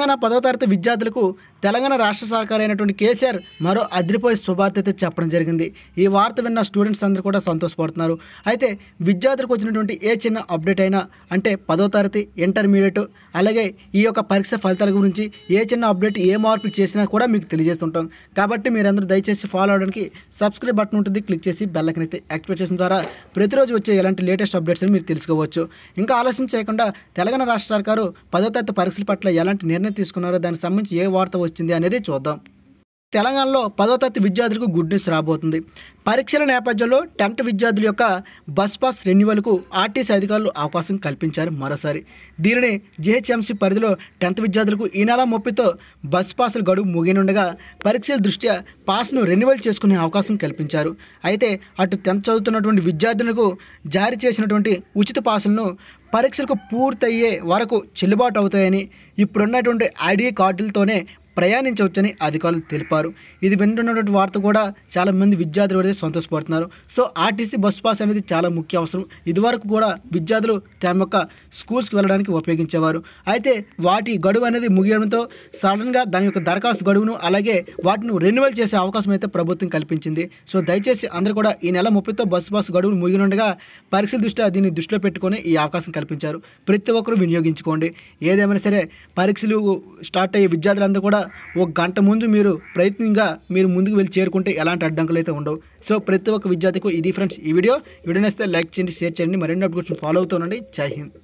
తెలంగాణ పదో తరగతి విద్యార్థులకు తెలంగాణ రాష్ట్ర సర్కార్ అయినటువంటి కేసీఆర్ మరో అదిరిపోయే శుభార్త అయితే చెప్పడం జరిగింది ఈ వార్త విన్న స్టూడెంట్స్ అందరూ కూడా సంతోషపడుతున్నారు అయితే విద్యార్థులకు వచ్చినటువంటి ఏ చిన్న అప్డేట్ అయినా అంటే పదో తరగతి ఇంటర్మీడియట్ అలాగే ఈ యొక్క పరీక్ష ఫలితాల గురించి ఏ చిన్న అప్డేట్ ఏ మార్పులు చేసినా కూడా మీకు తెలియజేస్తుంటాం కాబట్టి మీరందరూ దయచేసి ఫాలో అవడానికి సబ్స్క్రైబ్ బటన్ ఉంటుంది క్లిక్ చేసి బెల్లకి అయితే యాక్టివేట్ చేసిన ద్వారా ప్రతిరోజు వచ్చే ఎలాంటి లేటెస్ట్ అప్డేట్స్ మీరు తెలుసుకోవచ్చు ఇంకా ఆలస్యం చేయకుండా తెలంగాణ రాష్ట్ర సర్కారు పదో తరగతి పరీక్షల పట్ల ఎలాంటి నిర్ణయం తీసుకున్నారో దానికి సంబంధించి ఏ వార్త వచ్చింది అనేది చూద్దాం తెలంగాణలో పదో తరగతి విద్యార్థులకు గుడ్ న్యూస్ రాబోతుంది పరీక్షల నేపథ్యంలో టెన్త్ విద్యార్థుల యొక్క బస్ పాస్ రెన్యువల్కు ఆర్టీసీ అధికారులు అవకాశం కల్పించారు మరోసారి దీనిని జిహెచ్ఎంసీ పరిధిలో టెన్త్ విద్యార్థులకు ఈ నెల ముప్పితో బస్ పాసులు గడువు ముగినుండగా పరీక్షల దృష్ట్యా పాస్ను రెన్యువల్ చేసుకునే అవకాశం కల్పించారు అయితే అటు టెన్త్ చదువుతున్నటువంటి విద్యార్థులకు జారీ చేసినటువంటి ఉచిత పాసులను పరీక్షలకు పూర్తయ్యే వరకు చెల్లుబాటు అవుతాయని ఇప్పుడున్నటువంటి ఐడి కార్డులతోనే ప్రయాణించవచ్చని అధికారులు తెలిపారు ఇది వింటున్నటువంటి వార్త కూడా చాలామంది విద్యార్థులు అయితే సంతోషపడుతున్నారు సో ఆర్టీసీ బస్ పాస్ అనేది చాలా ముఖ్య అవసరం ఇదివరకు కూడా విద్యార్థులు తమ యొక్క స్కూల్స్కి వెళ్ళడానికి ఉపయోగించేవారు అయితే వాటి గడువు అనేది ముగియడంతో సడన్గా దాని యొక్క దరఖాస్తు గడువును అలాగే వాటిని రెన్యువల్ చేసే అవకాశం అయితే ప్రభుత్వం కల్పించింది సో దయచేసి అందరూ కూడా ఈ నెల ముప్పైతో బస్సు పాస్ గడువును ముగినుండగా పరీక్షల దృష్ట్యా దీన్ని దృష్టిలో పెట్టుకొని ఈ అవకాశం కల్పించారు ప్రతి ఒక్కరూ వినియోగించుకోండి ఏదేమైనా సరే పరీక్షలు స్టార్ట్ అయ్యే విద్యార్థులందరూ కూడా ఒక గంట ముందు మీరు ప్రయత్నంగా మీరు ముందుకు వెళ్ళి చేరుకుంటే ఎలాంటి అడ్డంకులు అయితే ఉండవు సో ప్రతి ఒక్క విద్యార్థికి ఇది ఫ్రెండ్స్ ఈ వీడియో వీడియో లైక్ చేయండి షేర్ చేయండి మరిన్ని అప్డేట్స్ ఫాలో ఉండండి జై హింద్